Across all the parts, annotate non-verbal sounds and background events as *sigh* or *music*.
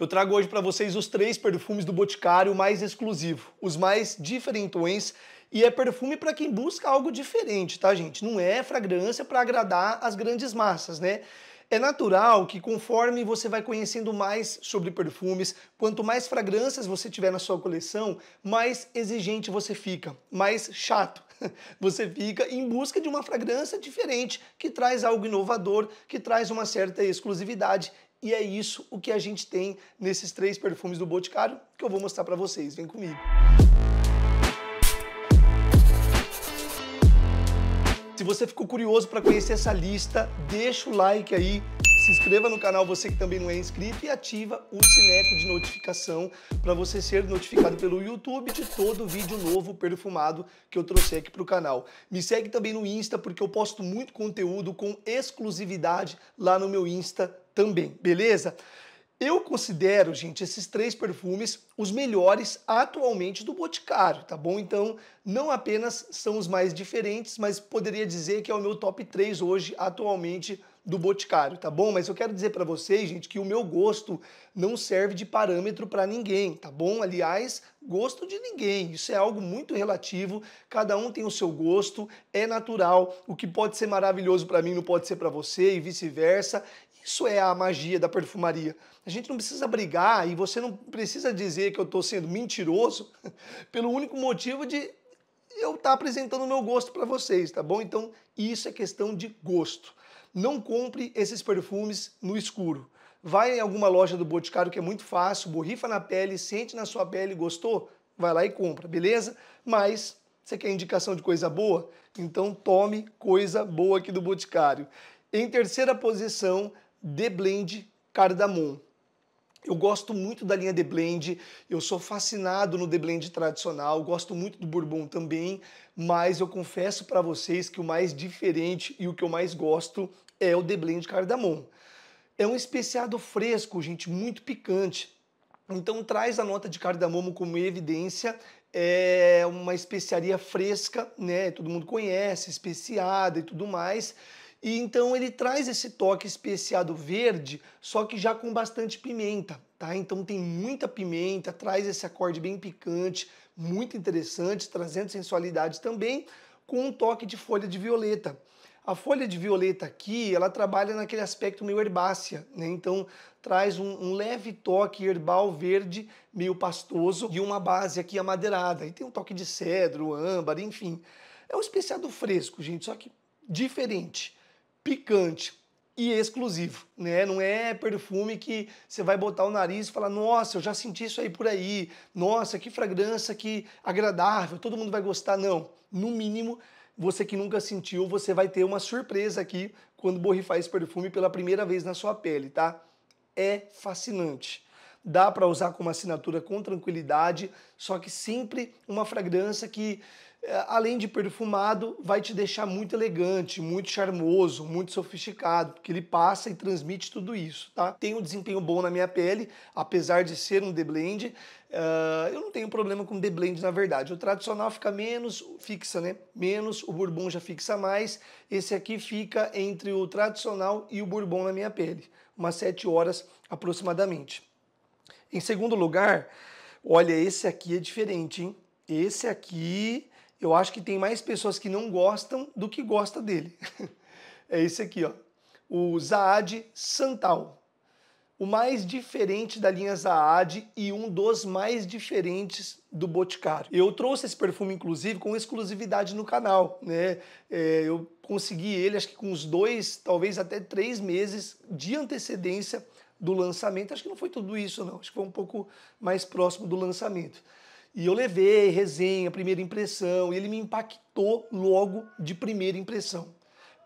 Eu trago hoje para vocês os três perfumes do Boticário mais exclusivo, os mais diferentões, e é perfume para quem busca algo diferente, tá, gente? Não é fragrância para agradar as grandes massas, né? É natural que conforme você vai conhecendo mais sobre perfumes, quanto mais fragrâncias você tiver na sua coleção, mais exigente você fica, mais chato *laughs* você fica em busca de uma fragrância diferente, que traz algo inovador, que traz uma certa exclusividade e é isso o que a gente tem nesses três perfumes do Boticário que eu vou mostrar para vocês. Vem comigo. Se você ficou curioso para conhecer essa lista, deixa o like aí, se inscreva no canal, você que também não é inscrito, e ativa o sineco de notificação para você ser notificado pelo YouTube de todo vídeo novo perfumado que eu trouxe aqui para o canal. Me segue também no Insta, porque eu posto muito conteúdo com exclusividade lá no meu Insta também, beleza? Eu considero, gente, esses três perfumes os melhores atualmente do Boticário, tá bom? Então, não apenas são os mais diferentes, mas poderia dizer que é o meu top 3 hoje, atualmente, do Boticário, tá bom? Mas eu quero dizer para vocês, gente, que o meu gosto não serve de parâmetro para ninguém, tá bom? Aliás, gosto de ninguém. Isso é algo muito relativo. Cada um tem o seu gosto, é natural. O que pode ser maravilhoso para mim não pode ser para você e vice-versa. Isso é a magia da perfumaria. A gente não precisa brigar e você não precisa dizer que eu estou sendo mentiroso *laughs* pelo único motivo de eu estar tá apresentando o meu gosto para vocês, tá bom? Então, isso é questão de gosto não compre esses perfumes no escuro. Vai em alguma loja do Boticário que é muito fácil, borrifa na pele, sente na sua pele, gostou? Vai lá e compra, beleza? Mas você quer indicação de coisa boa? Então tome coisa boa aqui do Boticário. Em terceira posição, The Blend Cardamom. Eu gosto muito da linha de Blend, eu sou fascinado no de Blend tradicional, gosto muito do Bourbon também, mas eu confesso para vocês que o mais diferente e o que eu mais gosto é o de Blend Cardamom. É um especiado fresco, gente, muito picante. Então traz a nota de cardamomo como evidência, é uma especiaria fresca, né? Todo mundo conhece, especiada e tudo mais. E então ele traz esse toque especiado verde, só que já com bastante pimenta, tá? Então tem muita pimenta, traz esse acorde bem picante, muito interessante, trazendo sensualidade também, com um toque de folha de violeta. A folha de violeta aqui, ela trabalha naquele aspecto meio herbácea, né? Então traz um, um, leve toque herbal verde, meio pastoso, e uma base aqui amadeirada. E tem um toque de cedro, âmbar, enfim. É um especiado fresco, gente, só que diferente picante e exclusivo, né? Não é perfume que você vai botar o nariz e falar, nossa, eu já senti isso aí por aí, nossa, que fragrância, que agradável, todo mundo vai gostar. Não, no mínimo, você que nunca sentiu, você vai ter uma surpresa aqui quando borrifar esse perfume pela primeira vez na sua pele, tá? É fascinante. Dá para usar como assinatura com tranquilidade, só que sempre uma fragrância que é, além de perfumado, vai te deixar muito elegante, muito charmoso, muito sofisticado, porque ele passa e transmite tudo isso, tá? Tem um desempenho bom na minha pele, apesar de ser um deblend. Uh, é, eu não tenho problema com blend, na verdade. O tradicional fica menos, fixa, né? Menos, o bourbon já fixa mais. Esse aqui fica entre o tradicional e o bourbon na minha pele, umas 7 horas aproximadamente. Em segundo lugar, olha, esse aqui é diferente, hein? Esse aqui eu acho que tem mais pessoas que não gostam do que gosta dele. *laughs* é esse aqui, ó. O Zaad Santal. O mais diferente da linha Zaad e um dos mais diferentes do Boticário. Eu trouxe esse perfume, inclusive, com exclusividade no canal, né? É, eu consegui ele, acho que com uns dois, talvez até três meses de antecedência do lançamento. Acho que não foi tudo isso, não. Acho que foi um pouco mais próximo do lançamento. E eu levei resenha, primeira impressão, e ele me impactou logo de primeira impressão.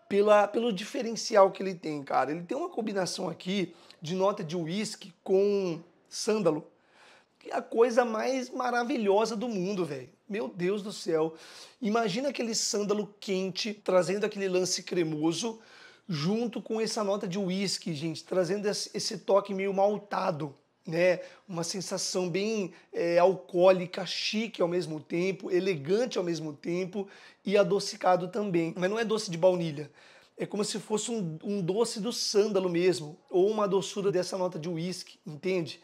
Pela, pelo diferencial que ele tem, cara. Ele tem uma combinação aqui de nota de uísque com sândalo, que é a coisa mais maravilhosa do mundo, velho. Meu Deus do céu. Imagina aquele sândalo quente trazendo aquele lance cremoso junto com essa nota de uísque, gente, trazendo esse toque meio maltado né? Uma sensação bem é, alcoólica, chique ao mesmo tempo, elegante ao mesmo tempo e adocicado também. Mas não é doce de baunilha. É como se fosse um, um doce do sândalo mesmo, ou uma doçura dessa nota de uísque, entende?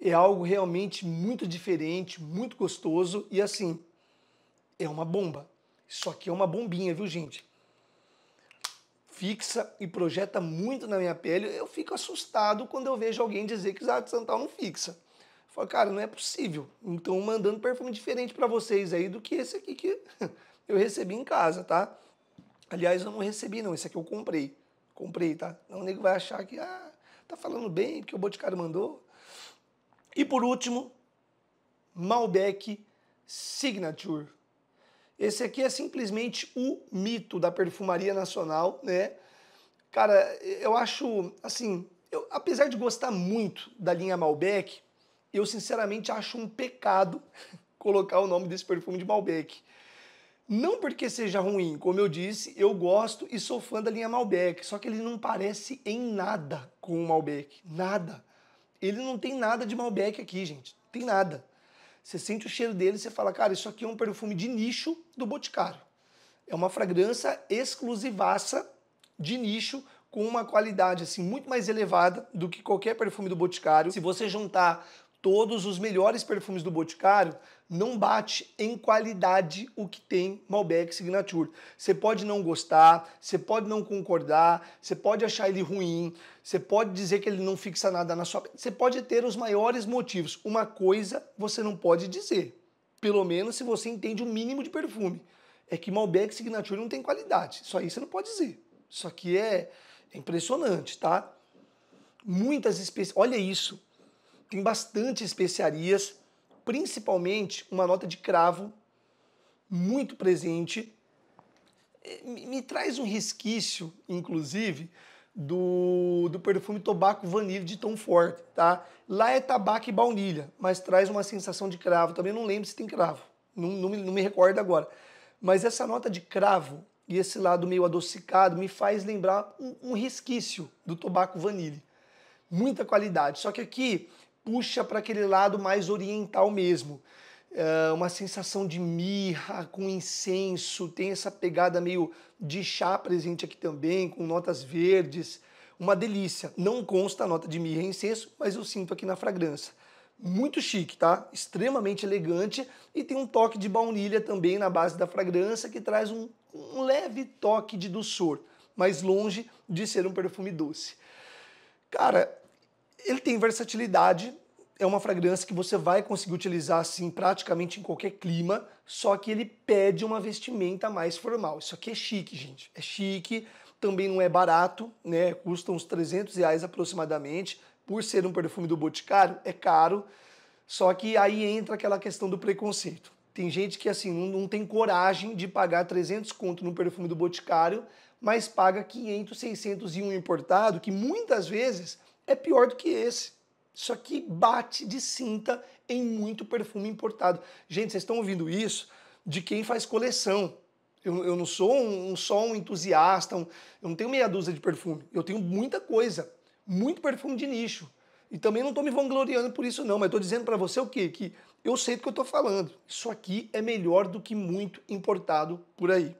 É algo realmente muito diferente, muito gostoso e assim, é uma bomba. Isso aqui é uma bombinha, viu, gente? fixa e projeta muito na minha pele, eu fico assustado quando eu vejo alguém dizer que o Zato Santal não fixa. Eu falo, cara, não é possível. Então, mandando perfume diferente para vocês aí do que esse aqui que *laughs* eu recebi em casa, tá? Aliás, eu não recebi, não. Esse aqui eu comprei. Comprei, tá? Não, o nego vai achar que, ah, tá falando bem, porque o Boticário mandou. E por último, Malbec Signature. Esse aqui é simplesmente o mito da perfumaria nacional, né? Cara, eu acho, assim, eu, apesar de gostar muito da linha Malbec, eu sinceramente acho um pecado *laughs* colocar o nome desse perfume de Malbec. Não porque seja ruim, como eu disse, eu gosto e sou fã da linha Malbec, só que ele não parece em nada com o Malbec, nada. Ele não tem nada de Malbec aqui, gente, tem nada. Você sente o cheiro dele e você fala, cara, isso aqui é um perfume de nicho do Boticário. É uma fragrância exclusivaça de nicho com uma qualidade assim muito mais elevada do que qualquer perfume do Boticário. Se você juntar todos os melhores perfumes do Boticário, não bate em qualidade o que tem Malbec Signature. Você pode não gostar, você pode não concordar, você pode achar ele ruim, você pode dizer que ele não fixa nada na sua. Você pode ter os maiores motivos. Uma coisa você não pode dizer, pelo menos se você entende o mínimo de perfume, é que Malbec Signature não tem qualidade. Isso aí você não pode dizer. Isso aqui é, é impressionante, tá? Muitas espécies. Olha isso tem bastante especiarias, principalmente uma nota de cravo muito presente. É, me traz um resquício, inclusive, do, do perfume tobaco vanille de Tom Ford, tá? Lá é tabaco e baunilha, mas traz uma sensação de cravo. Também não lembro se tem cravo, não, não, não me recordo agora. Mas essa nota de cravo e esse lado meio adocicado me faz lembrar um, um resquício do tobaco vanille. Muita qualidade. Só que aqui puxa para aquele lado mais oriental mesmo. É uma sensação de mirra com incenso, tem essa pegada meio de chá presente aqui também, com notas verdes. Uma delícia. Não consta a nota de mirra e incenso, mas eu sinto aqui na fragrância. Muito chique, tá? Extremamente elegante e tem um toque de baunilha também na base da fragrância que traz um, um leve toque de doçor, mas longe de ser um perfume doce. Cara, ele tem versatilidade, é uma fragrância que você vai conseguir utilizar assim praticamente em qualquer clima, só que ele pede uma vestimenta mais formal. Isso aqui é chique, gente. É chique, também não é barato, né? Custa uns 300 reais aproximadamente. Por ser um perfume do Boticário, é caro. Só que aí entra aquela questão do preconceito. Tem gente que assim não, não tem coragem de pagar 300 conto no perfume do Boticário, mas paga 500, 600 e um importado, que muitas vezes é pior do que esse. Isso aqui bate de cinta em muito perfume importado. Gente, vocês estão ouvindo isso de quem faz coleção. Eu, eu não sou um, um, só um entusiasta, um, eu não tenho meia dúzia de perfume. Eu tenho muita coisa, muito perfume de nicho. E também não estou me vangloriando por isso não, mas estou dizendo para você o quê? Que eu sei do que eu estou falando. Isso aqui é melhor do que muito importado por aí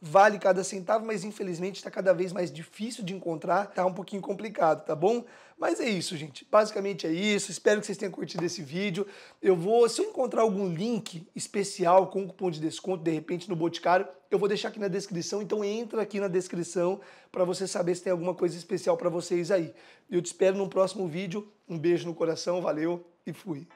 vale cada centavo, mas infelizmente está cada vez mais difícil de encontrar, tá um pouquinho complicado, tá bom? Mas é isso, gente. Basicamente é isso. Espero que vocês tenham curtido esse vídeo. Eu vou, se eu encontrar algum link especial com um cupom de desconto, de repente no Boticário, eu vou deixar aqui na descrição. Então entra aqui na descrição para você saber se tem alguma coisa especial para vocês aí. Eu te espero no próximo vídeo. Um beijo no coração, valeu e fui.